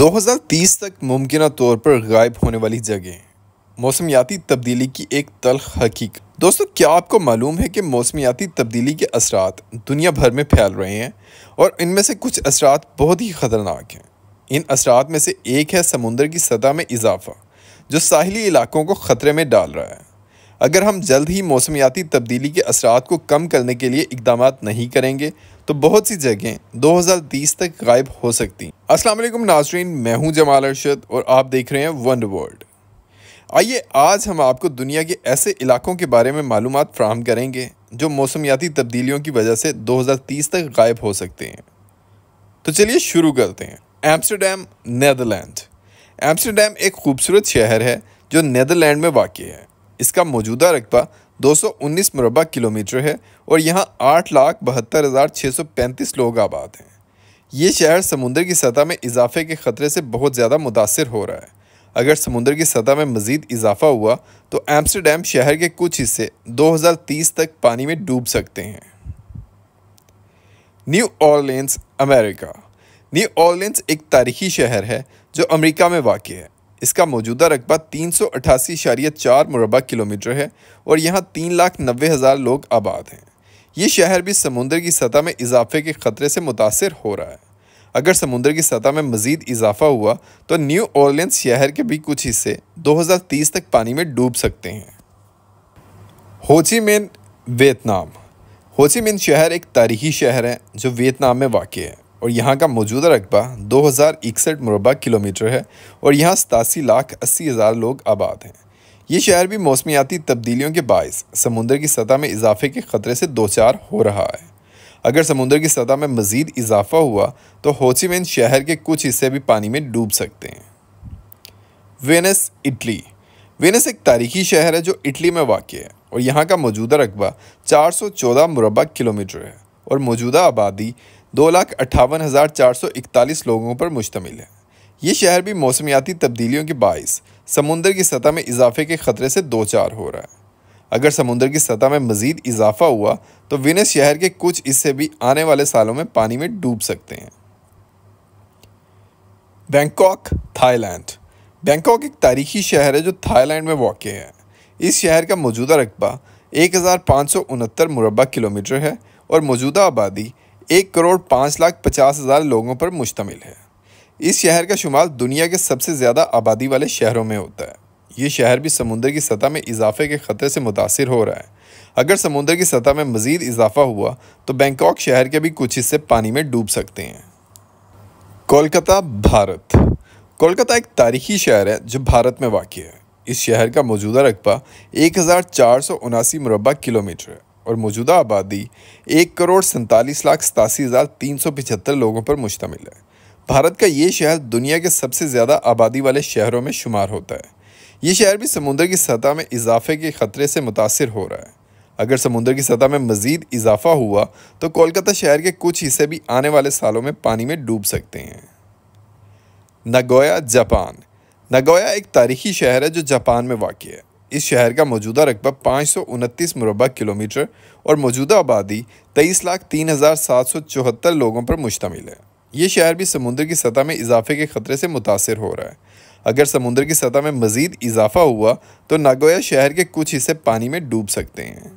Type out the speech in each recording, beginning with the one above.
2030 तक मुमकिन तौर पर गायब होने वाली जगह मौसमियाती तब्दीली की एक तलख हकीक दोस्तों क्या आपको मालूम है कि मौसमियाती तब्दीली के असरात दुनिया भर में फैल रहे हैं और इनमें से कुछ असरात बहुत ही ख़तरनाक हैं इन असरात में से एक है समुंदर की सतह में इजाफा जो साहली इलाकों को ख़तरे में डाल रहा है अगर हम जल्द ही मौसमियाती तब्दीली के असरात को कम करने के लिए इकदाम नहीं करेंगे तो बहुत सी जगह 2030 तक गायब हो सकती अस्सलाम वालेकुम नाजरीन मैं हूं जमाल अरशद और आप देख रहे हैं वन वर्ल्ड आइए आज हम आपको दुनिया के ऐसे इलाकों के बारे में मालूम फ्राहम करेंगे जो मौसमियाती तब्दीलियों की वजह से 2030 तक गायब हो सकते हैं तो चलिए शुरू करते हैं एम्स्टरडेम नैदरलैंड एम्स्टरडेम एक खूबसूरत शहर है जो नैदरलैंड में वाक़ है इसका मौजूदा रकबा दो सौ उन्नीस मरबा किलोमीटर है और यहाँ आठ लाख बहत्तर हज़ार छः सौ पैंतीस लोग आबाद हैं ये शहर समुंदर की सतह में इजाफे के ख़तरे से बहुत ज़्यादा मुतासर हो रहा है अगर समुंदर की सतह में मज़ीद इजाफा हुआ तो एम्स्टरडेम शहर के कुछ हिस्से 2030 तक पानी में डूब सकते हैं New Orleans America New Orleans एक तारीखी शहर है जो अमेरिका में वाक़ है इसका मौजूदा रकबा तीन सौ अट्ठासी इशारिया चार मुरबा किलोमीटर है और यहाँ तीन लाख नबे हज़ार लोग आबाद हैं ये शहर भी समुंदर की सतह में इजाफे के ख़तरे से मुतासर हो रहा है अगर समुंदर की सतह में मज़ीद इजाफा हुआ तो न्यू ऑर्लियंस शहर के भी कुछ हिस्से दो हज़ार तीस तक पानी में डूब सकते हैं होची मिन वियतनाम होची मेन शहर एक तारीखी शहर है जो वियतनाम में वाक़ है और यहाँ का मौजूदा रकबा दो हज़ार इकसठ मुरबा किलोमीटर है और यहाँ सतासी लाख अस्सी हज़ार लोग आबाद हैं ये शहर भी मौसमियाती तब्दीलियों के बायस समुंदर की सतह में इजाफे के ख़तरे से दो चार हो रहा है अगर समुंदर की सतह में मज़ीद इजाफा हुआ तो होचिमेन शहर के कुछ हिस्से भी पानी में डूब सकते हैं वेनस इटली वेनस एक तारीखी शहर है जो इटली में वाक़ है और यहाँ का मौजूदा रकबा 414 मुरबा किलोमीटर है और मौजूदा आबादी दो लाख अट्ठावन हज़ार चार सौ इकतालीस लोगों पर मुश्तमिल है ये शहर भी मौसमियाती तब्दीलियों के बायस समुंदर की सतह में इजाफे के ख़तरे से दो चार हो रहा है अगर समुंदर की सतह में मज़ीद इजाफा हुआ तो विनस शहर के कुछ हिस्से भी आने वाले सालों में पानी में डूब सकते हैं बैंकॉक थाईलैंड बैंकॉक एक तारीखी शहर है जो थाईलैंड में वाक़ है इस शहर का मौजूदा रकबा एक हज़ार पाँच सौ उनहत्तर मुरबा किलोमीटर है और मौजूदा आबादी एक करोड़ पाँच लाख पचास हज़ार लोगों पर मुश्तमिल है इस शहर का शुमार दुनिया के सबसे ज़्यादा आबादी वाले शहरों में होता है ये शहर भी समुंदर की सतह में इजाफे के ख़तरे से मुतासर हो रहा है अगर समुंदर की सतह में मज़ीद इजाफा हुआ तो बैंकॉक शहर के भी कुछ हिस्से पानी में डूब सकते हैं कोलकाता भारत कोलकाता एक तारीखी शहर है जो भारत में वाक़ है इस शहर का मौजूदा रकबा एक हज़ार चार सौ उनासी मुरबा किलोमीटर है और मौजूदा आबादी एक करोड़ सैंतालीस लाख सतासी हज़ार तीन सौ पिछहत्तर लोगों पर मुश्तमिल है भारत का ये शहर दुनिया के सबसे ज़्यादा आबादी वाले शहरों में शुमार होता है ये शहर भी समुंदर की सतह में इजाफे के ख़तरे से मुतासर हो रहा है अगर समुद्र की सतह में मज़ीद इजाफा हुआ तो कोलकाता शहर के कुछ हिस्से भी आने वाले सालों में पानी में डूब सकते हैं नगोया जापान नगोया एक तारीखी शहर है जो जापान में वाक़ है इस शहर का मौजूदा रकबा पाँच सौ उनतीस मुरबा किलोमीटर और मौजूदा आबादी तेईस लाख तीन हज़ार सात सौ चौहत्तर लोगों पर मुश्तमिल है ये शहर भी समुद्र की सतह में इजाफे के ख़तरे से मुतासर हो रहा है अगर समुद्र की सतह में मज़ीद इजाफा हुआ तो नागोया शहर के कुछ हिस्से पानी में डूब सकते हैं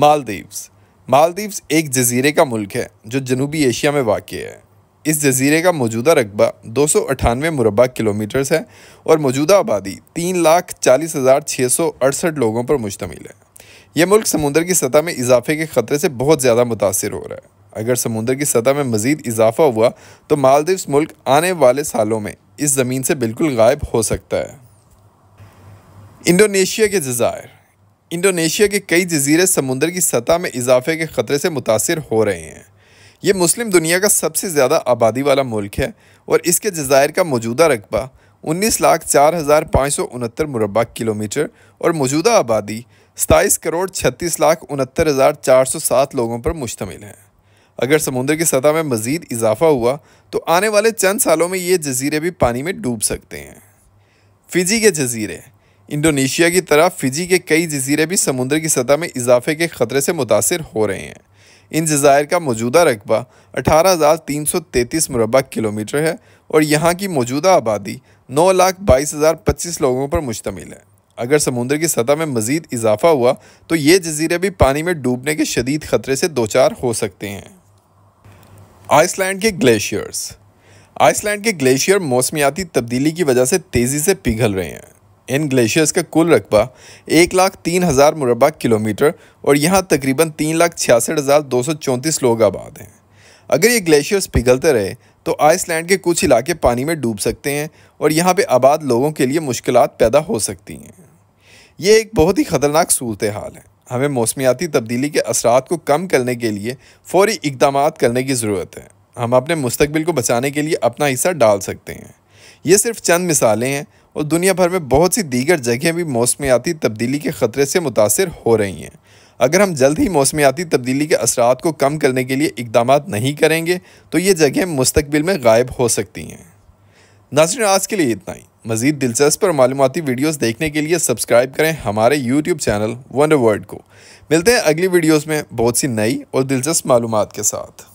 मालदीव्स मालदीव्स एक जजीरे का मुल्क है जो जनूबी एशिया में वाक़ है इस जजीरे का मौजूदा रकबा दो सौ अठानवे मुरबा किलोमीटर्स है और मौजूदा आबादी तीन लाख चालीस हज़ार छः सौ अड़सठ लोगों पर मुश्तमिल है यह मुल्क समुंदर की सतह में इजाफे के ख़तरे से बहुत ज़्यादा मुतासर हो रहा है अगर समुंदर की सतह में मज़ीद इजाफा हुआ तो मालदीव मुल्क आने वाले सालों में इस ज़मीन से बिल्कुल गायब हो सकता है इंडोनेशिया के जजायर इंडोनेशिया के कई जजीरे समुंदर की सतह में इजाफे के ख़तरे से मुतासर हो रहे हैं ये मुस्लिम दुनिया का सबसे ज़्यादा आबादी वाला मुल्क है और इसके जजायर का मौजूदा रकबा उन्नीस लाख चार हज़ार पाँच सौ उनहत्तर मुरबा किलोमीटर और मौजूदा आबादी सताईस करोड़ छत्तीस लाख उनहत्तर हज़ार चार सौ सात लोगों पर मुश्तमिल है अगर समुद्र की सतह में मज़ीद इजाफा हुआ तो आने वाले चंद सालों में ये जजीरे भी पानी में डूब सकते हैं फिजी के जजीरे इंडोनेशिया की तरह फिजी के कई जजीरे भी समुद्र की सतह में इजाफे के ख़तरे से मुतासर हो रहे हैं इन जजायर का मौजूदा रकबा अठारह हज़ार तीन सौ तैंतीस मरबा किलोमीटर है और यहाँ की मौजूदा आबादी नौ लाख बाईस हज़ार पच्चीस लोगों पर मुश्तमिल है अगर समुंदर की सतह में मज़ीद इजाफा हुआ तो ये जजीरे भी पानी में डूबने के शदीद ख़तरे से दो चार हो सकते हैं आइसलैंड के ग्लेशियर्स आइसलैंड के ग्लेशियर मौसमियाती तब्दीली की वजह से तेज़ी से पिघल रहे हैं इन ग्लेशियर्स का कुल रकबा एक लाख तीन हज़ार मुरबा किलोमीटर और यहाँ तकरीबन तीन लाख छियासठ हज़ार दो सौ चौंतीस लोग आबाद हैं अगर ये ग्लेशियर्स पिघलते रहे तो आइसलैंड के कुछ इलाके पानी में डूब सकते हैं और यहाँ पे आबाद लोगों के लिए मुश्किल पैदा हो सकती हैं ये एक बहुत ही ख़तरनाक सूरत हाल है हमें मौसमियाती तब्दीली के असरात को कम करने के लिए फौरी इकदाम करने की ज़रूरत है हम अपने मुस्तबिल को बचाने के लिए अपना हिस्सा डाल सकते हैं ये सिर्फ चंद मिसालें हैं और दुनिया भर में बहुत सी दीगर जगहें भी मौसमियाती तब्दीली के ख़तरे से मुतासर हो रही हैं अगर हम जल्द ही मौसमियाती तब्दीली के असरात को कम करने के लिए इकदाम नहीं करेंगे तो ये जगहें मुस्तबिल में गायब हो सकती हैं नाजरन आज के लिए इतना ही मज़ीद दिलचस्प और मालूमती वीडियोज़ देखने के लिए सब्सक्राइब करें हमारे यूट्यूब चैनल वन वर्ल्ड को मिलते हैं अगली वीडियोज़ में बहुत सी नई और दिलचस्प मालूम के साथ